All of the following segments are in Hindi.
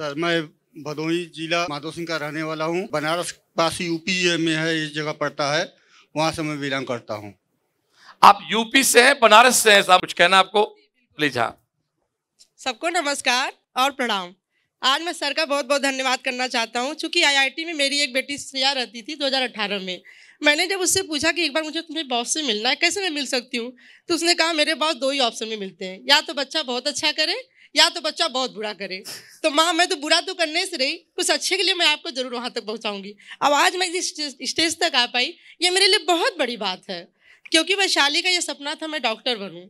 सर मैं भदोही जिला माधो सिंह का रहने वाला हूँ बनारस पास यूपी में है इस जगह पड़ता है वहाँ से मैं बिलोंग करता हूँ आप यूपी से हैं बनारस से हैं साहब कुछ कहना आपको प्लीज हाँ सबको नमस्कार और प्रणाम आज मैं सर का बहुत बहुत धन्यवाद करना चाहता हूँ चूँकि आईआईटी में मेरी एक बेटी श्रेया रहती थी 2018 में मैंने जब उससे पूछा कि एक बार मुझे तुम्हें बॉस से मिलना है कैसे मैं मिल सकती हूँ तो उसने कहा मेरे बॉस दो ही ऑप्शन में मिलते हैं या तो बच्चा बहुत अच्छा करे या तो बच्चा बहुत बुरा करे तो माँ मैं तो बुरा तो करने से रही कुछ अच्छे के लिए मैं आपको जरूर वहाँ तक पहुँचाऊँगी अब आज मैं इस स्टेज तक आ पाई ये मेरे लिए बहुत बड़ी बात है क्योंकि वैशाली का यह सपना था मैं डॉक्टर बनूँ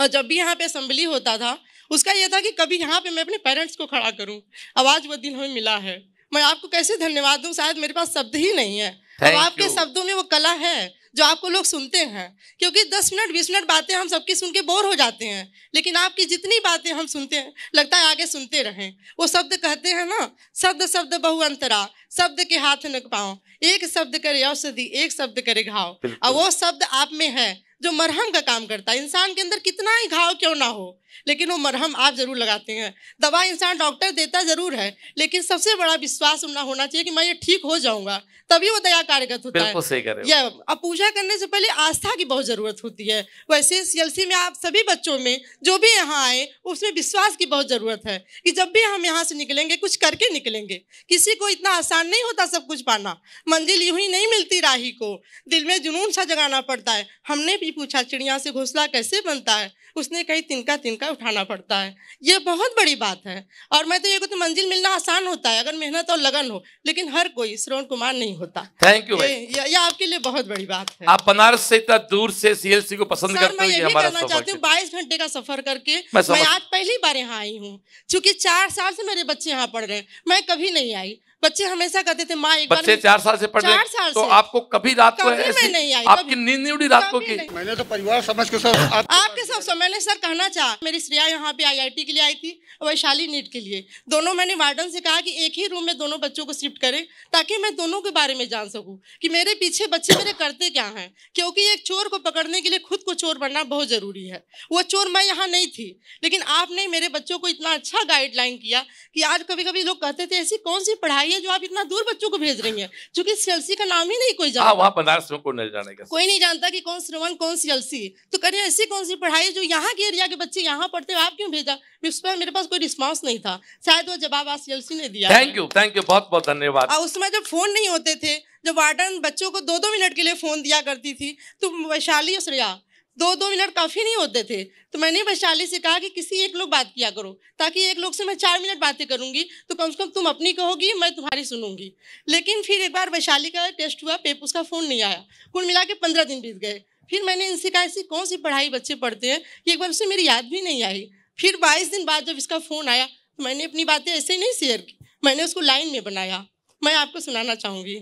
और जब भी यहाँ पे असम्बली होता था उसका यह था कि कभी यहाँ पे मैं अपने पेरेंट्स को खड़ा करूँ अब आज वो दिन हमें मिला है मैं आपको कैसे धन्यवाद दूँ शायद मेरे पास शब्द ही नहीं है अब आपके शब्दों में वो कला है जो आपको लोग सुनते हैं क्योंकि दस मिनट बीस मिनट बातें हम सबकी सुन के बोर हो जाते हैं लेकिन आपकी जितनी बातें हम सुनते हैं लगता है आगे सुनते रहें वो शब्द कहते हैं ना शब्द शब्द बहुअंतरा शब्द के हाथ न पाओ एक शब्द करे औषधि एक शब्द करे घाव और वो शब्द आप में है जो मरहम का काम करता है इंसान के अंदर कितना ही घाव क्यों ना हो लेकिन वो मरहम आप जरूर लगाते हैं दवा इंसान डॉक्टर देता ज़रूर है लेकिन सबसे बड़ा विश्वास ना होना चाहिए कि मैं ये ठीक हो जाऊंगा तभी वो दया कार्यगत होता है यह अब पूजा करने से पहले आस्था की बहुत ज़रूरत होती है वैसे सीएलसी में आप सभी बच्चों में जो भी यहाँ आए उसमें विश्वास की बहुत ज़रूरत है कि जब भी हम यहाँ से निकलेंगे कुछ करके निकलेंगे किसी को इतना आसान आसान नहीं होता सब कुछ पाना मंजिल यूं ही नहीं मिलती राही को दिल में जुनून सा जगाना पड़ता है हमने भी पूछा चिड़िया से घोंसला कैसे बनता है उसने कहीं तिनका तिनका उठाना पड़ता है यह बहुत बड़ी बात है और मैं तो ये कहती मंजिल मिलना आसान होता है अगर मेहनत और लगन हो लेकिन हर कोई श्रवण कुमार नहीं होता थैंक यू ये आपके लिए बहुत बड़ी बात है आप बनारस से इतना दूर से सीएलसी को पसंद करते हो हमारा करना चाहती हूँ बाईस घंटे का सफर करके मैं आज पहली बार यहाँ आई हूँ चूंकि चार साल से मेरे बच्चे यहाँ पढ़ रहे हैं मैं कभी नहीं आई बच्चे हमेशा कहते थे माँ एक बच्चे चार साल से पढ़ रहे हैं तो आपको कभी रात को ऐसी नहीं आई आपकी नींद नहीं उड़ी रात को की मैंने तो परिवार समझ के सर आपके सब समय मैंने सर कहना चाह मेरी श्रेया यहाँ पे आईआईटी के लिए आई थी वैशाली नीट के लिए दोनों मैंने वार्डन से कहा कि एक ही रूम में दोनों बच्चों को शिफ्ट करें ताकि मैं दोनों के बारे में जान सकूँ कि मेरे पीछे बच्चे मेरे करते क्या हैं क्योंकि एक चोर को पकड़ने के लिए खुद को चोर बनना बहुत ज़रूरी है वो चोर मैं यहाँ नहीं थी लेकिन आपने मेरे बच्चों को इतना अच्छा गाइडलाइन किया कि आज कभी कभी लोग कहते थे ऐसी कौन सी पढ़ाई बताइए जो आप इतना दूर बच्चों को भेज रही हैं क्योंकि सीएलसी का नाम ही नहीं कोई हाँ, जानता वहाँ बनारस में कोई नहीं जाने का कोई नहीं जानता कि कौन श्रवण कौन सीएलसी तो करिए ऐसी कौन सी पढ़ाई जो यहाँ के एरिया के बच्चे यहाँ पढ़ते आप क्यों भेजा उस पर मेरे पास कोई रिस्पॉन्स नहीं था शायद वो जवाब आज सीएलसी ने दिया थैंक यू थैंक यू बहुत बहुत धन्यवाद उस समय जब फोन नहीं होते थे जब वार्डन बच्चों को दो दो मिनट के लिए फोन दिया करती थी तो वैशाली और श्रेया दो दो मिनट काफ़ी नहीं होते थे तो मैंने वैशाली से कहा कि किसी एक लोग बात किया करो ताकि एक लोग से मैं चार मिनट बातें करूंगी तो कम से कम तुम अपनी कहोगी मैं तुम्हारी सुनूंगी लेकिन फिर एक बार वैशाली का टेस्ट हुआ पेप उसका फ़ोन नहीं आया कुल मिला के पंद्रह दिन बीत गए फिर मैंने इनसे कहा ऐसी कौन सी पढ़ाई बच्चे पढ़ते हैं कि एक बार उससे मेरी याद भी नहीं आई फिर बाईस दिन बाद जब इसका फ़ोन आया तो मैंने अपनी बातें ऐसे ही नहीं शेयर की मैंने उसको लाइन में बनाया मैं आपको सुनाना चाहूँगी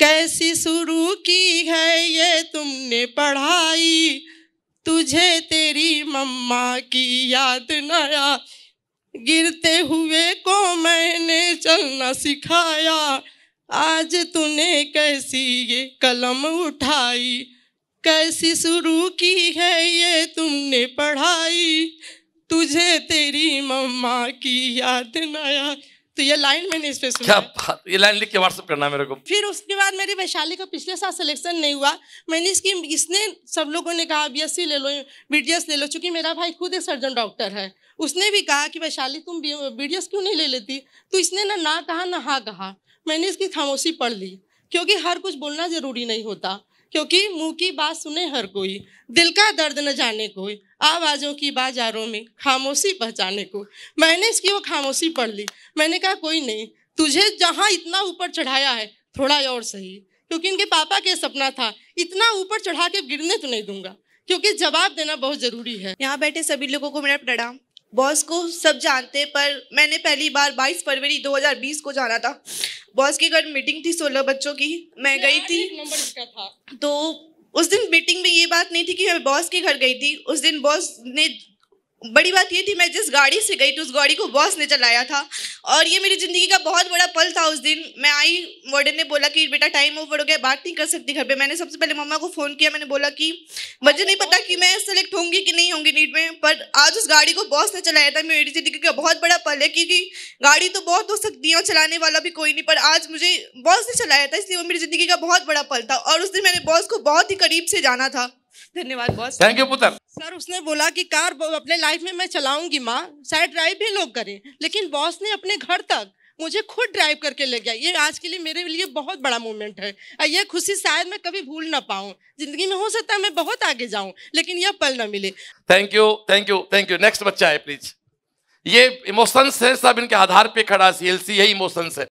कैसी शुरू की है ये तुमने पढ़ाई तुझे तेरी मम्मा की याद नया गिरते हुए को मैंने चलना सिखाया आज तूने कैसी ये कलम उठाई कैसी शुरू की है ये तुमने पढ़ाई तुझे तेरी मम्मा की याद नया तो ये लाइन मैंने इस पे सुना क्या बात ये लाइन लिख के व्हाट्सअप करना मेरे को फिर उसके बाद मेरी वैशाली का पिछले साल सिलेक्शन नहीं हुआ मैंने इसकी इसने सब लोगों ने कहा सी ले लो एस ले लो चूंकि मेरा भाई खुद एक सर्जन डॉक्टर है उसने भी कहा कि वैशाली तुम एस क्यों नहीं ले लेती तो इसने ना ना कहा ना हाँ कहा मैंने इसकी खामोशी पढ़ ली क्योंकि हर कुछ बोलना ज़रूरी नहीं होता क्योंकि मुंह की बात सुने हर कोई दिल का दर्द न जाने कोई आवाज़ों की बाजारों में खामोशी पहचाने को मैंने इसकी वो खामोशी पढ़ ली मैंने कहा कोई नहीं तुझे जहाँ इतना ऊपर चढ़ाया है थोड़ा और सही क्योंकि इनके पापा के सपना था इतना ऊपर चढ़ा के गिरने तो नहीं दूंगा क्योंकि जवाब देना बहुत ज़रूरी है यहाँ बैठे सभी लोगों को मेरा प्रणाम बॉस को सब जानते पर मैंने पहली बार 22 फरवरी 2020 को जाना था बॉस के घर मीटिंग थी सोलह बच्चों की मैं गई थी तो उस दिन मीटिंग में ये बात नहीं थी कि मैं बॉस के घर गई थी उस दिन बॉस ने बड़ी बात ये थी मैं जिस गाड़ी से गई थी उस गाड़ी को बॉस ने चलाया था और ये मेरी ज़िंदगी का बहुत बड़ा पल था उस दिन मैं आई वार्डन ने बोला कि बेटा टाइम ओवर हो गया बात नहीं कर सकती घर पे मैंने सबसे पहले मम्मा को फ़ोन किया मैंने बोला कि मुझे नहीं पता कि मैं सेलेक्ट होंगी कि नहीं होंगी नीट में पर आज उस गाड़ी को बॉस ने चलाया था मेरी ज़िंदगी का बहुत बड़ा पल है क्योंकि गाड़ी तो बहुत हो सकती है और चलाने वाला भी कोई नहीं पर आज मुझे बॉस ने चलाया था इसलिए वो मेरी ज़िंदगी का बहुत बड़ा पल था और उस दिन मैंने बॉस को बहुत ही करीब से जाना था धन्यवाद बॉस थैंक यू पुत्र सर उसने बोला कि कार अपने लाइफ में मैं चलाऊंगी माँ शायद ड्राइव भी लोग करें लेकिन बॉस ने अपने घर तक मुझे खुद ड्राइव करके ले गया ये आज के लिए मेरे लिए बहुत बड़ा मोमेंट है और ये खुशी शायद मैं कभी भूल ना पाऊँ जिंदगी में हो सकता है मैं बहुत आगे जाऊँ लेकिन यह पल ना मिले thank you thank you thank you next बच्चा है प्लीज ये इमोशंस है सब इनके आधार पे खड़ा सी एल सी यही इमोशंस है